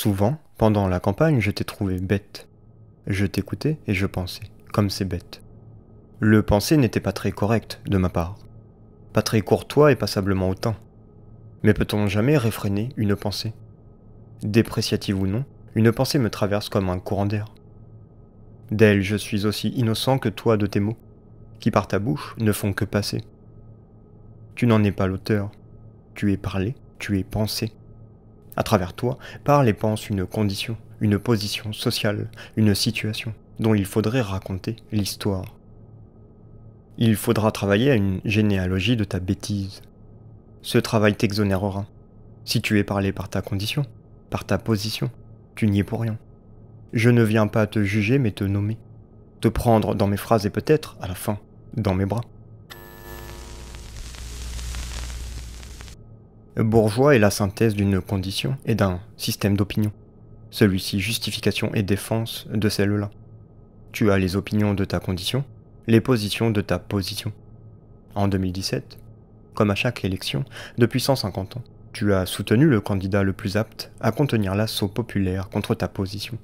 Souvent, pendant la campagne, je t'ai trouvé bête. Je t'écoutais et je pensais, comme c'est bête. Le penser n'était pas très correct de ma part. Pas très courtois et passablement hautain. Mais peut-on jamais réfréner une pensée Dépréciative ou non, une pensée me traverse comme un courant d'air. D'elle, je suis aussi innocent que toi de tes mots, qui par ta bouche ne font que passer. Tu n'en es pas l'auteur. Tu es parlé, tu es pensé à travers toi, parle et pense une condition, une position sociale, une situation, dont il faudrait raconter l'histoire. Il faudra travailler à une généalogie de ta bêtise. Ce travail t'exonérera. Si tu es parlé par ta condition, par ta position, tu n'y es pour rien. Je ne viens pas te juger mais te nommer, te prendre dans mes phrases et peut-être, à la fin, dans mes bras. bourgeois est la synthèse d'une condition et d'un système d'opinion. Celui-ci justification et défense de celle-là. Tu as les opinions de ta condition, les positions de ta position. En 2017, comme à chaque élection, depuis 150 ans, tu as soutenu le candidat le plus apte à contenir l'assaut populaire contre ta position.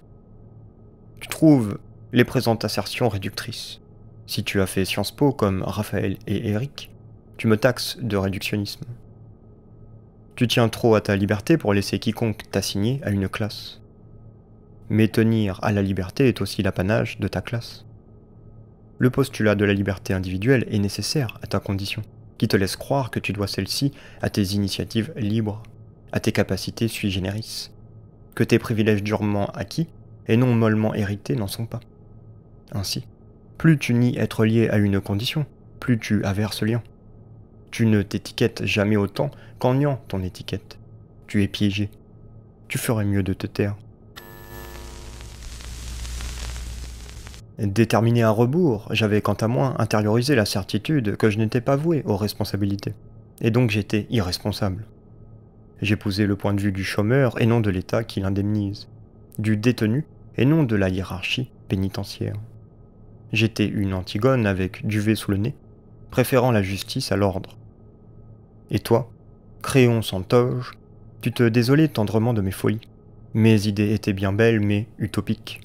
Tu trouves les présentes assertions réductrices. Si tu as fait Sciences Po comme Raphaël et Eric, tu me taxes de réductionnisme. Tu tiens trop à ta liberté pour laisser quiconque t'assigner à une classe. Mais tenir à la liberté est aussi l'apanage de ta classe. Le postulat de la liberté individuelle est nécessaire à ta condition, qui te laisse croire que tu dois celle-ci à tes initiatives libres, à tes capacités sui generis, que tes privilèges durement acquis et non mollement hérités n'en sont pas. Ainsi, plus tu nies être lié à une condition, plus tu avers ce lien, tu ne t'étiquettes jamais autant qu'en niant ton étiquette. Tu es piégé. Tu ferais mieux de te taire. Déterminé à rebours, j'avais quant à moi intériorisé la certitude que je n'étais pas voué aux responsabilités, et donc j'étais irresponsable. J'épousais le point de vue du chômeur et non de l'État qui l'indemnise, du détenu et non de la hiérarchie pénitentiaire. J'étais une Antigone avec duvet sous le nez, préférant la justice à l'ordre, et toi, Créon sans toge, tu te désolais tendrement de mes folies. Mes idées étaient bien belles, mais utopiques.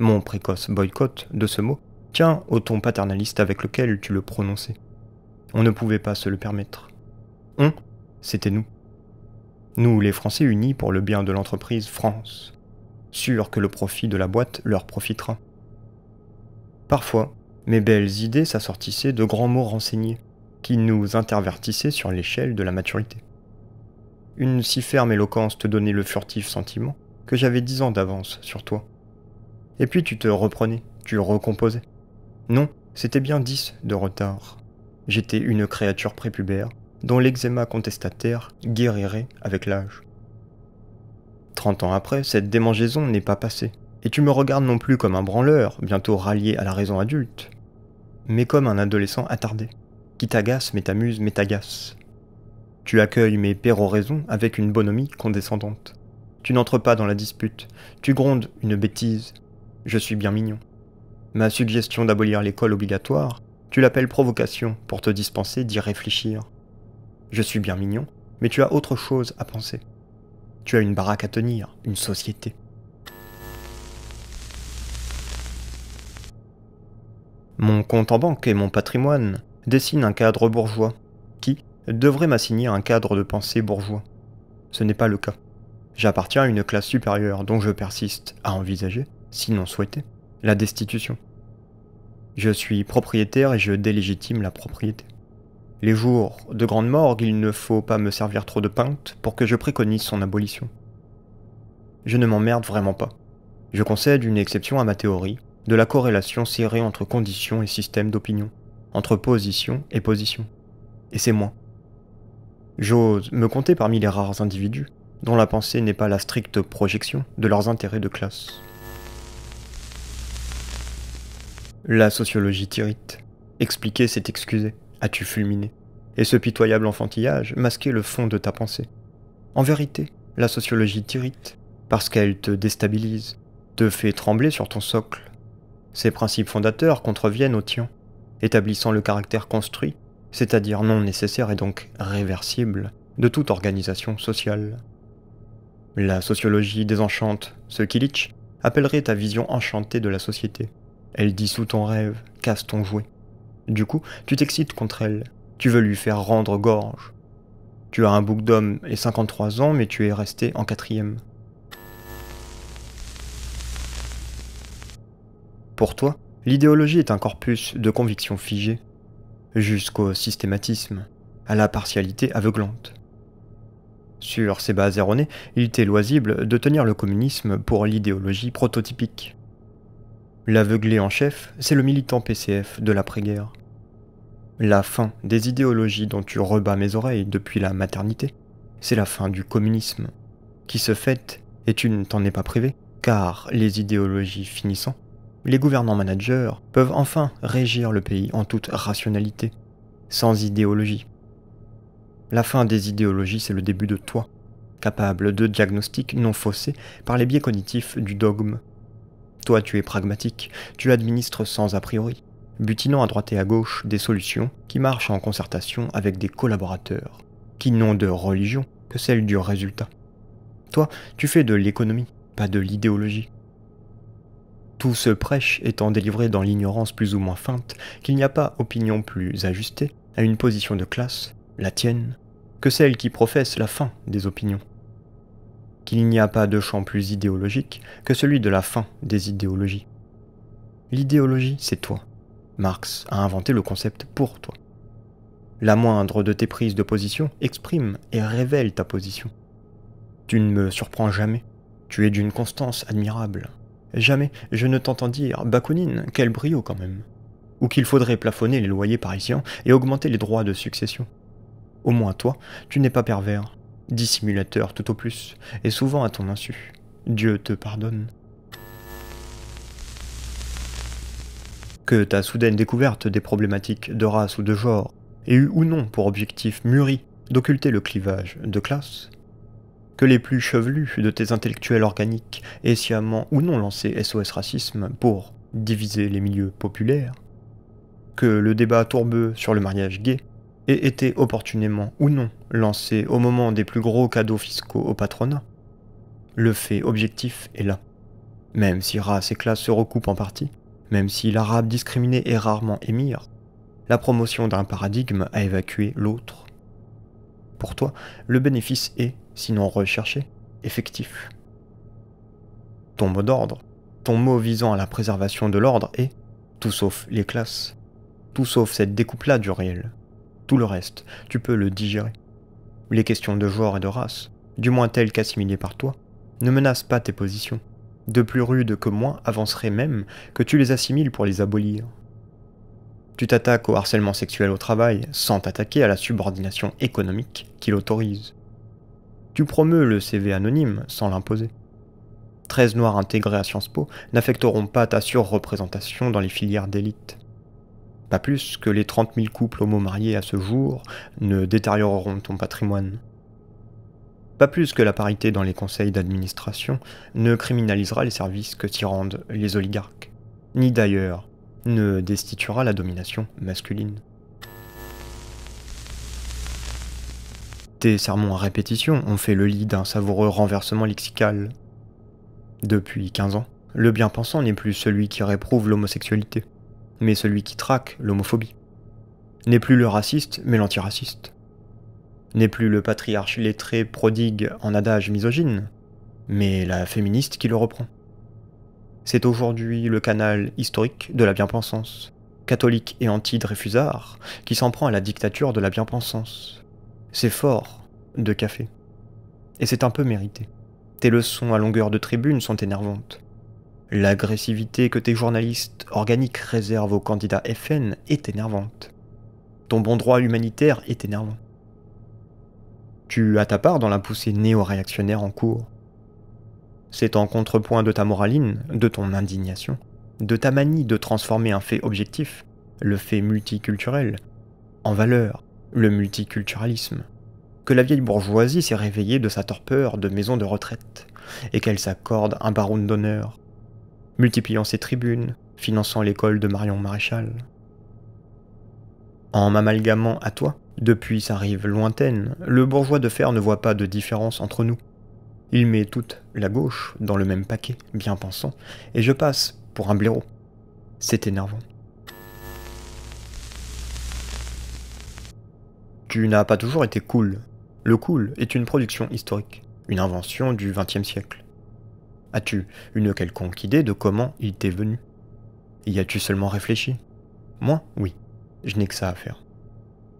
Mon précoce boycott de ce mot tient au ton paternaliste avec lequel tu le prononçais. On ne pouvait pas se le permettre. On, c'était nous. Nous, les Français unis pour le bien de l'entreprise France, sûrs que le profit de la boîte leur profitera. Parfois, mes belles idées s'assortissaient de grands mots renseignés qui nous intervertissait sur l'échelle de la maturité. Une si ferme éloquence te donnait le furtif sentiment que j'avais dix ans d'avance sur toi. Et puis tu te reprenais, tu recomposais. Non, c'était bien dix de retard. J'étais une créature prépubère dont l'eczéma contestataire guérirait avec l'âge. Trente ans après, cette démangeaison n'est pas passée, et tu me regardes non plus comme un branleur, bientôt rallié à la raison adulte, mais comme un adolescent attardé, qui t'agace mais t'amuse mais t'agace. Tu accueilles mes péroraisons avec une bonhomie condescendante. Tu n'entres pas dans la dispute, tu grondes une bêtise. Je suis bien mignon. Ma suggestion d'abolir l'école obligatoire, tu l'appelles provocation pour te dispenser d'y réfléchir. Je suis bien mignon, mais tu as autre chose à penser. Tu as une baraque à tenir, une société. Mon compte en banque et mon patrimoine, dessine un cadre bourgeois, qui devrait m'assigner un cadre de pensée bourgeois. Ce n'est pas le cas. J'appartiens à une classe supérieure dont je persiste à envisager, sinon souhaiter, la destitution. Je suis propriétaire et je délégitime la propriété. Les jours de grande morgue, il ne faut pas me servir trop de pinte pour que je préconise son abolition. Je ne m'emmerde vraiment pas. Je concède une exception à ma théorie de la corrélation serrée entre conditions et systèmes d'opinion entre position et position. Et c'est moi. J'ose me compter parmi les rares individus dont la pensée n'est pas la stricte projection de leurs intérêts de classe. La sociologie t'irrite. Expliquer, c'est excuser, as-tu fulminé. Et ce pitoyable enfantillage masquait le fond de ta pensée. En vérité, la sociologie t'irrite parce qu'elle te déstabilise, te fait trembler sur ton socle. Ses principes fondateurs contreviennent aux tiens établissant le caractère construit, c'est-à-dire non nécessaire et donc réversible, de toute organisation sociale. La sociologie désenchante ce Kilich, appellerait ta vision enchantée de la société. Elle dissout ton rêve, casse ton jouet. Du coup, tu t'excites contre elle, tu veux lui faire rendre gorge. Tu as un bouc d'homme et 53 ans, mais tu es resté en quatrième. Pour toi, L'idéologie est un corpus de convictions figées, jusqu'au systématisme, à la partialité aveuglante. Sur ces bases erronées, il était loisible de tenir le communisme pour l'idéologie prototypique. L'aveuglé en chef, c'est le militant PCF de l'après-guerre. La fin des idéologies dont tu rebats mes oreilles depuis la maternité, c'est la fin du communisme, qui se fête, et tu ne t'en es pas privé, car les idéologies finissant, les gouvernants managers peuvent enfin régir le pays en toute rationalité, sans idéologie. La fin des idéologies, c'est le début de toi, capable de diagnostics non faussés par les biais cognitifs du dogme. Toi, tu es pragmatique, tu administres sans a priori, butinant à droite et à gauche des solutions qui marchent en concertation avec des collaborateurs, qui n'ont de religion que celle du résultat. Toi, tu fais de l'économie, pas de l'idéologie tout ce prêche étant délivré dans l'ignorance plus ou moins feinte qu'il n'y a pas opinion plus ajustée à une position de classe, la tienne, que celle qui professe la fin des opinions. Qu'il n'y a pas de champ plus idéologique que celui de la fin des idéologies. L'idéologie, c'est toi. Marx a inventé le concept pour toi. La moindre de tes prises de position exprime et révèle ta position. Tu ne me surprends jamais. Tu es d'une constance admirable. Jamais je ne t'entends dire Bakounine, quel brio quand même. Ou qu'il faudrait plafonner les loyers parisiens et augmenter les droits de succession. Au moins toi, tu n'es pas pervers, dissimulateur tout au plus, et souvent à ton insu. Dieu te pardonne. Que ta soudaine découverte des problématiques de race ou de genre ait eu ou non pour objectif mûri d'occulter le clivage de classe, que les plus chevelus de tes intellectuels organiques aient sciemment ou non lancé SOS Racisme pour diviser les milieux populaires, que le débat tourbeux sur le mariage gay ait été opportunément ou non lancé au moment des plus gros cadeaux fiscaux au patronat. Le fait objectif est là. Même si race et classe se recoupent en partie, même si l'arabe discriminé est rarement émir, la promotion d'un paradigme a évacué l'autre. Pour toi, le bénéfice est sinon recherché, effectif. Ton mot d'ordre, ton mot visant à la préservation de l'ordre est tout sauf les classes, tout sauf cette découpe-là du réel. Tout le reste, tu peux le digérer. Les questions de genre et de race, du moins telles qu'assimilées par toi, ne menacent pas tes positions. De plus rudes que moins, avanceraient même que tu les assimiles pour les abolir. Tu t'attaques au harcèlement sexuel au travail sans t'attaquer à la subordination économique qui l'autorise. Tu promeus le CV anonyme sans l'imposer. 13 noirs intégrés à Sciences Po n'affecteront pas ta surreprésentation dans les filières d'élite. Pas plus que les 30 000 couples homo mariés à ce jour ne détérioreront ton patrimoine. Pas plus que la parité dans les conseils d'administration ne criminalisera les services que t'y rendent les oligarques, ni d'ailleurs ne destituera la domination masculine. des sermons à répétition ont fait le lit d'un savoureux renversement lexical. Depuis 15 ans, le bien-pensant n'est plus celui qui réprouve l'homosexualité, mais celui qui traque l'homophobie. N'est plus le raciste, mais l'antiraciste. N'est plus le patriarche lettré prodigue en adage misogyne, mais la féministe qui le reprend. C'est aujourd'hui le canal historique de la bien-pensance, catholique et anti-Dreyfusard, qui s'en prend à la dictature de la bien-pensance. C'est fort de café. Et c'est un peu mérité. Tes leçons à longueur de tribune sont énervantes. L'agressivité que tes journalistes organiques réservent aux candidats FN est énervante. Ton bon droit humanitaire est énervant. Tu as ta part dans la poussée néo-réactionnaire en cours. C'est en contrepoint de ta moraline, de ton indignation, de ta manie de transformer un fait objectif, le fait multiculturel, en valeur, le multiculturalisme, que la vieille bourgeoisie s'est réveillée de sa torpeur de maison de retraite, et qu'elle s'accorde un baron d'honneur, multipliant ses tribunes, finançant l'école de Marion Maréchal. En m'amalgamant à toi, depuis sa rive lointaine, le bourgeois de fer ne voit pas de différence entre nous. Il met toute la gauche dans le même paquet, bien pensant, et je passe pour un blaireau. C'est énervant. Tu n'as pas toujours été cool. Le cool est une production historique, une invention du XXe siècle. As-tu une quelconque idée de comment il t'est venu Y as-tu seulement réfléchi Moi, oui. Je n'ai que ça à faire.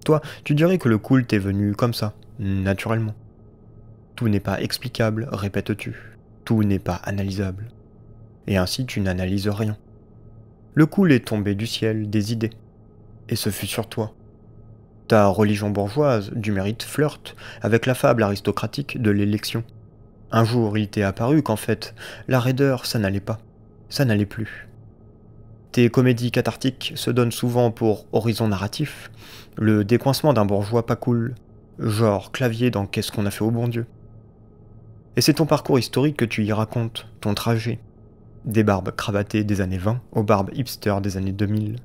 Toi, tu dirais que le cool t'est venu comme ça, naturellement. Tout n'est pas explicable, répètes-tu. Tout n'est pas analysable. Et ainsi tu n'analyses rien. Le cool est tombé du ciel, des idées. Et ce fut sur toi, ta religion bourgeoise, du mérite, flirte avec la fable aristocratique de l'élection. Un jour, il t'est apparu qu'en fait, la raideur, ça n'allait pas. Ça n'allait plus. Tes comédies cathartiques se donnent souvent pour horizon narratif, le décoincement d'un bourgeois pas cool, genre clavier dans Qu'est-ce qu'on a fait au bon Dieu. Et c'est ton parcours historique que tu y racontes, ton trajet. Des barbes cravatées des années 20 aux barbes hipsters des années 2000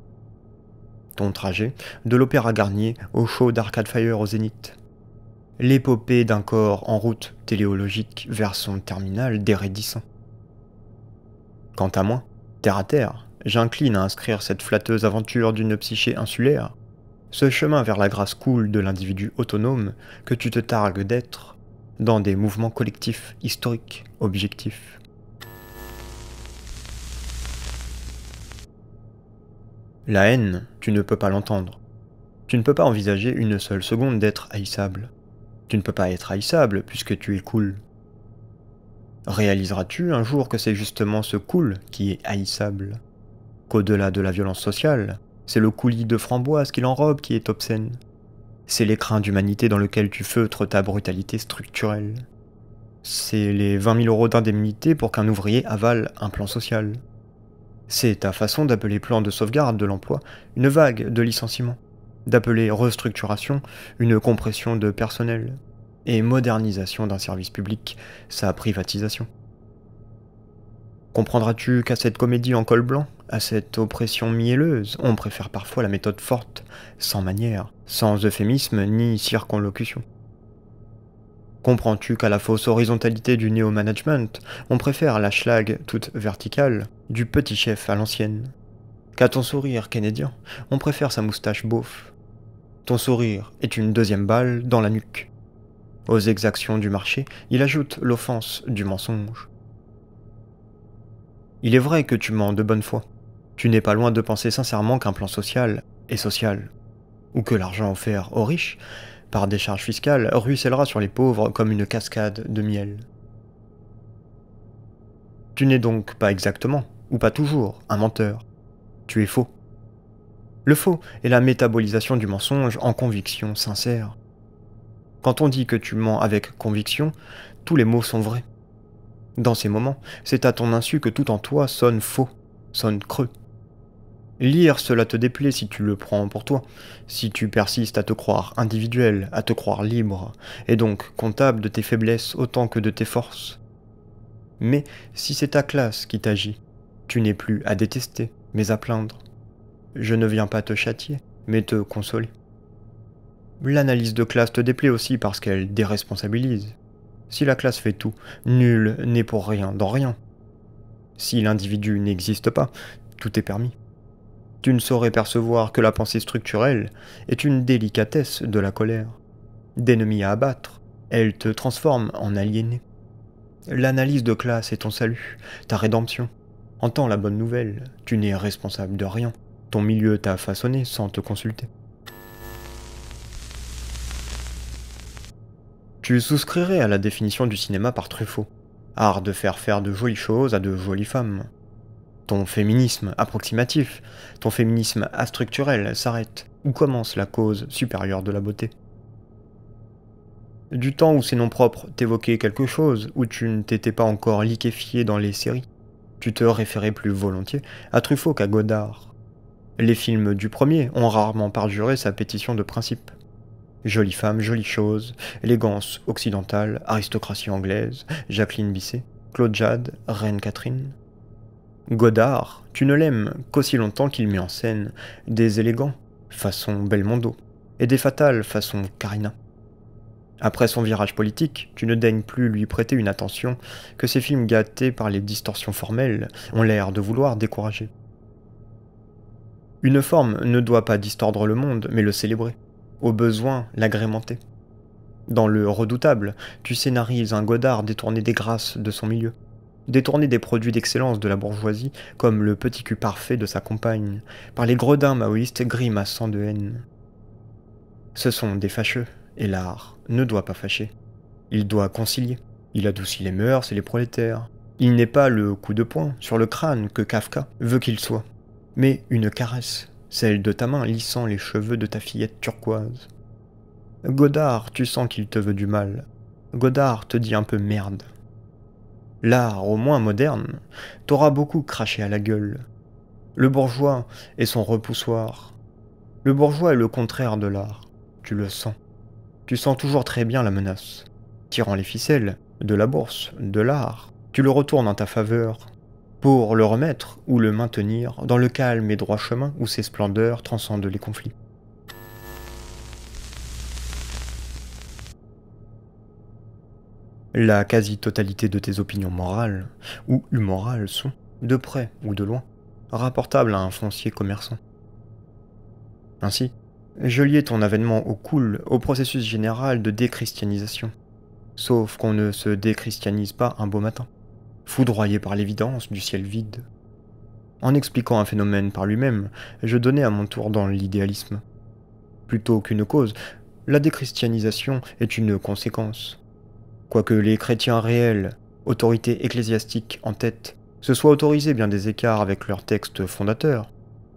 ton trajet, de l'Opéra Garnier au show d'Arcade Fire au Zénith. L'épopée d'un corps en route téléologique vers son terminal dérédissant. Quant à moi, terre à terre, j'incline à inscrire cette flatteuse aventure d'une psyché insulaire, ce chemin vers la grâce cool de l'individu autonome que tu te targues d'être, dans des mouvements collectifs historiques, objectifs. La haine, tu ne peux pas l'entendre. Tu ne peux pas envisager une seule seconde d'être haïssable. Tu ne peux pas être haïssable puisque tu es cool. Réaliseras-tu un jour que c'est justement ce cool qui est haïssable Qu'au-delà de la violence sociale, c'est le coulis de framboise qui l'enrobe qui est obscène. C'est l'écrin d'humanité dans lequel tu feutres ta brutalité structurelle. C'est les 20 000 euros d'indemnité pour qu'un ouvrier avale un plan social. C'est ta façon d'appeler plan de sauvegarde de l'emploi une vague de licenciements, d'appeler restructuration une compression de personnel, et modernisation d'un service public sa privatisation. Comprendras-tu qu'à cette comédie en col blanc, à cette oppression mielleuse, on préfère parfois la méthode forte, sans manière, sans euphémisme ni circonlocution. Comprends-tu qu'à la fausse horizontalité du néo-management, on préfère la schlag toute verticale du petit chef à l'ancienne Qu'à ton sourire canadien, on préfère sa moustache beauf. Ton sourire est une deuxième balle dans la nuque. Aux exactions du marché, il ajoute l'offense du mensonge. Il est vrai que tu mens de bonne foi. Tu n'es pas loin de penser sincèrement qu'un plan social est social, ou que l'argent offert aux riches par décharge fiscale, ruissellera sur les pauvres comme une cascade de miel. Tu n'es donc pas exactement, ou pas toujours, un menteur. Tu es faux. Le faux est la métabolisation du mensonge en conviction sincère. Quand on dit que tu mens avec conviction, tous les mots sont vrais. Dans ces moments, c'est à ton insu que tout en toi sonne faux, sonne creux. Lire, cela te déplaît si tu le prends pour toi, si tu persistes à te croire individuel, à te croire libre, et donc comptable de tes faiblesses autant que de tes forces. Mais si c'est ta classe qui t'agit, tu n'es plus à détester, mais à plaindre. Je ne viens pas te châtier, mais te consoler. L'analyse de classe te déplaît aussi parce qu'elle déresponsabilise. Si la classe fait tout, nul n'est pour rien dans rien. Si l'individu n'existe pas, tout est permis. Tu ne saurais percevoir que la pensée structurelle est une délicatesse de la colère. D'ennemis à abattre, elle te transforme en aliéné. L'analyse de classe est ton salut, ta rédemption. Entends la bonne nouvelle, tu n'es responsable de rien. Ton milieu t'a façonné sans te consulter. Tu souscrirais à la définition du cinéma par Truffaut. Art de faire faire de jolies choses à de jolies femmes. Ton féminisme approximatif, ton féminisme astructurel s'arrête. Où commence la cause supérieure de la beauté Du temps où ces noms propres t'évoquaient quelque chose, où tu ne t'étais pas encore liquéfié dans les séries, tu te référais plus volontiers à Truffaut qu'à Godard. Les films du premier ont rarement parjuré sa pétition de principe. Jolie femme, jolie chose, élégance occidentale, aristocratie anglaise, Jacqueline Bisset, Claude Jade, Reine Catherine, Godard, tu ne l'aimes qu'aussi longtemps qu'il met en scène des élégants, façon Belmondo, et des fatales, façon Carina. Après son virage politique, tu ne daignes plus lui prêter une attention que ses films gâtés par les distorsions formelles ont l'air de vouloir décourager. Une forme ne doit pas distordre le monde, mais le célébrer, au besoin l'agrémenter. Dans le redoutable, tu scénarises un Godard détourné des grâces de son milieu, détourné des produits d'excellence de la bourgeoisie, comme le petit cul parfait de sa compagne, par les gredins maoïstes grimaçants de haine. Ce sont des fâcheux, et l'art ne doit pas fâcher. Il doit concilier. Il adoucit les mœurs et les prolétaires. Il n'est pas le coup de poing sur le crâne que Kafka veut qu'il soit, mais une caresse, celle de ta main lissant les cheveux de ta fillette turquoise. Godard, tu sens qu'il te veut du mal. Godard te dit un peu merde. L'art, au moins moderne, t'aura beaucoup craché à la gueule. Le bourgeois est son repoussoir. Le bourgeois est le contraire de l'art. Tu le sens. Tu sens toujours très bien la menace. Tirant les ficelles, de la bourse, de l'art, tu le retournes en ta faveur, pour le remettre ou le maintenir dans le calme et droit chemin où ses splendeurs transcendent les conflits. La quasi-totalité de tes opinions morales ou humorales sont, de près ou de loin, rapportables à un foncier commerçant. Ainsi, je liais ton avènement au cool au processus général de déchristianisation. Sauf qu'on ne se déchristianise pas un beau matin, foudroyé par l'évidence du ciel vide. En expliquant un phénomène par lui-même, je donnais à mon tour dans l'idéalisme. Plutôt qu'une cause, la déchristianisation est une conséquence. Quoique les chrétiens réels, autorités ecclésiastiques en tête, se soient autorisés bien des écarts avec leurs texte fondateurs,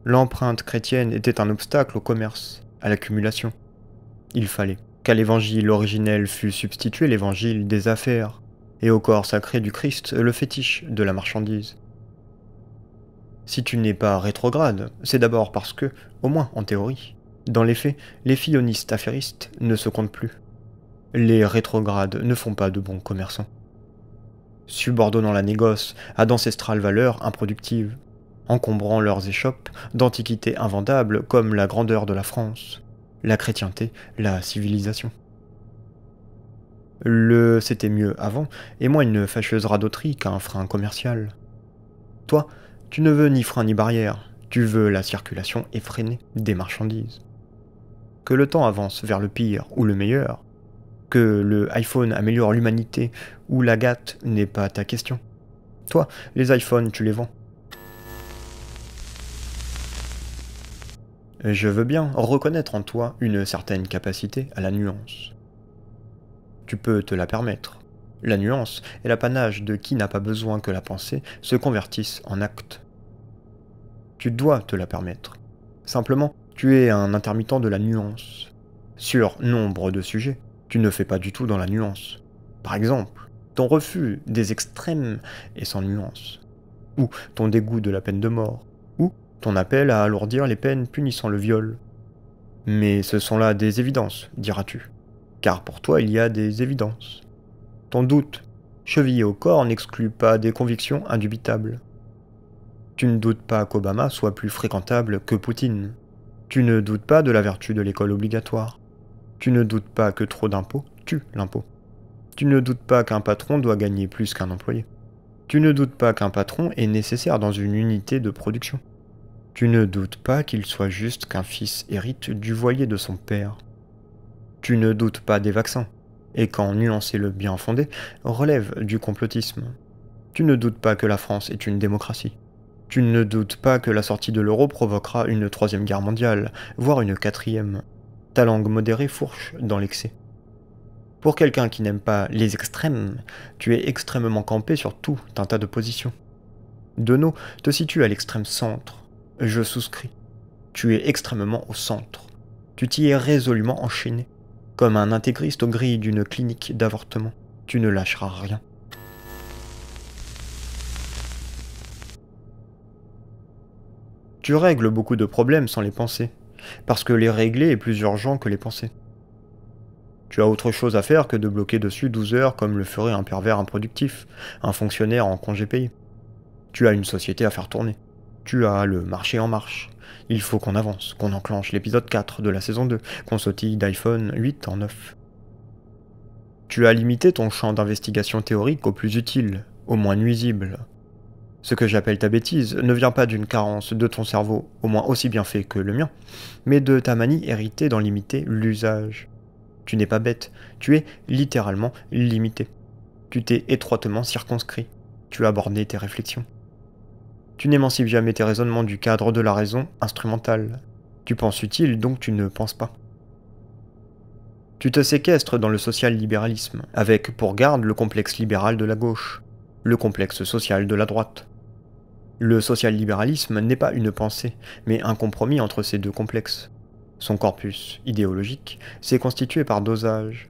l'empreinte chrétienne était un obstacle au commerce, à l'accumulation. Il fallait qu'à l'évangile originel fût substitué l'évangile des affaires, et au corps sacré du Christ le fétiche de la marchandise. Si tu n'es pas rétrograde, c'est d'abord parce que, au moins en théorie, dans les faits, les fillonistes affairistes ne se comptent plus. Les rétrogrades ne font pas de bons commerçants. Subordonnant la négoce à d'ancestrales valeurs improductives, encombrant leurs échoppes d'antiquités invendables comme la grandeur de la France, la chrétienté, la civilisation. Le c'était mieux avant est moins une fâcheuse radoterie qu'un frein commercial. Toi, tu ne veux ni frein ni barrière, tu veux la circulation effrénée des marchandises. Que le temps avance vers le pire ou le meilleur, que le iPhone améliore l'humanité ou l'agate n'est pas ta question. Toi, les iPhones, tu les vends. Je veux bien reconnaître en toi une certaine capacité à la nuance. Tu peux te la permettre. La nuance est l'apanage de qui n'a pas besoin que la pensée se convertisse en acte. Tu dois te la permettre. Simplement, tu es un intermittent de la nuance. Sur nombre de sujets, tu ne fais pas du tout dans la nuance. Par exemple, ton refus des extrêmes est sans nuance. Ou ton dégoût de la peine de mort. Ou ton appel à alourdir les peines punissant le viol. Mais ce sont là des évidences, diras-tu. Car pour toi, il y a des évidences. Ton doute, chevillé au corps, n'exclut pas des convictions indubitables. Tu ne doutes pas qu'Obama soit plus fréquentable que Poutine. Tu ne doutes pas de la vertu de l'école obligatoire. Tu ne doutes pas que trop d'impôts tue l'impôt. Tu ne doutes pas qu'un patron doit gagner plus qu'un employé. Tu ne doutes pas qu'un patron est nécessaire dans une unité de production. Tu ne doutes pas qu'il soit juste qu'un fils hérite du voilier de son père. Tu ne doutes pas des vaccins, et quand nuancer le bien fondé relève du complotisme. Tu ne doutes pas que la France est une démocratie. Tu ne doutes pas que la sortie de l'euro provoquera une troisième guerre mondiale, voire une quatrième ta langue modérée fourche dans l'excès. Pour quelqu'un qui n'aime pas les extrêmes, tu es extrêmement campé sur tout un tas de positions. Deneau te situe à l'extrême centre. Je souscris. Tu es extrêmement au centre. Tu t'y es résolument enchaîné, comme un intégriste au grilles d'une clinique d'avortement. Tu ne lâcheras rien. Tu règles beaucoup de problèmes sans les penser, parce que les régler est plus urgent que les penser. Tu as autre chose à faire que de bloquer dessus 12 heures comme le ferait un pervers improductif, un fonctionnaire en congé payé. Tu as une société à faire tourner. Tu as le marché en marche. Il faut qu'on avance, qu'on enclenche l'épisode 4 de la saison 2, qu'on sautille d'iPhone 8 en 9. Tu as limité ton champ d'investigation théorique au plus utile, au moins nuisible, ce que j'appelle ta bêtise ne vient pas d'une carence de ton cerveau, au moins aussi bien fait que le mien, mais de ta manie héritée d'en limiter l'usage. Tu n'es pas bête, tu es littéralement limité. Tu t'es étroitement circonscrit, tu as borné tes réflexions. Tu n'émancipes jamais tes raisonnements du cadre de la raison instrumentale. Tu penses utile, donc tu ne penses pas. Tu te séquestres dans le social-libéralisme, avec pour garde le complexe libéral de la gauche, le complexe social de la droite, le social-libéralisme n'est pas une pensée, mais un compromis entre ces deux complexes. Son corpus idéologique s'est constitué par dosage.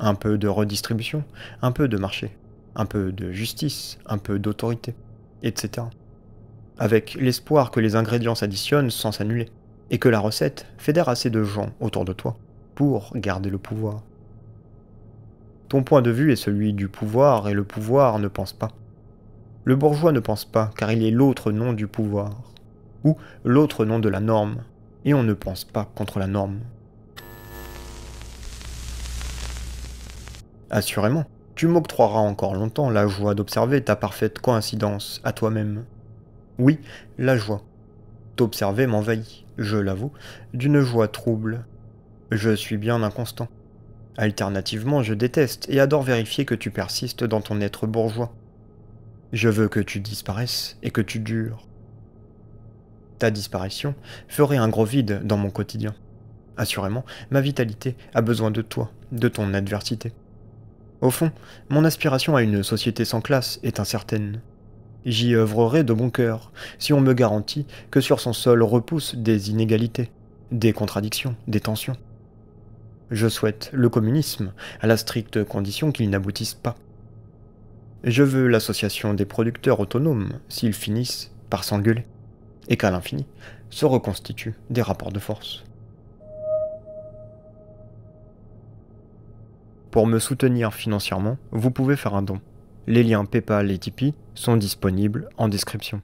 Un peu de redistribution, un peu de marché, un peu de justice, un peu d'autorité, etc. Avec l'espoir que les ingrédients s'additionnent sans s'annuler, et que la recette fédère assez de gens autour de toi pour garder le pouvoir. Ton point de vue est celui du pouvoir et le pouvoir ne pense pas. Le bourgeois ne pense pas, car il est l'autre nom du pouvoir, ou l'autre nom de la norme, et on ne pense pas contre la norme. Assurément, tu m'octroieras encore longtemps la joie d'observer ta parfaite coïncidence à toi-même. Oui, la joie. T'observer m'envahit, je l'avoue, d'une joie trouble. Je suis bien inconstant. Alternativement, je déteste et adore vérifier que tu persistes dans ton être bourgeois, je veux que tu disparaisses et que tu dures. Ta disparition ferait un gros vide dans mon quotidien. Assurément, ma vitalité a besoin de toi, de ton adversité. Au fond, mon aspiration à une société sans classe est incertaine. J'y œuvrerai de bon cœur, si on me garantit que sur son sol repoussent des inégalités, des contradictions, des tensions. Je souhaite le communisme, à la stricte condition qu'il n'aboutisse pas je veux l'association des producteurs autonomes s'ils finissent par s'engueuler, et qu'à l'infini se reconstituent des rapports de force. Pour me soutenir financièrement, vous pouvez faire un don. Les liens PayPal et Tipeee sont disponibles en description.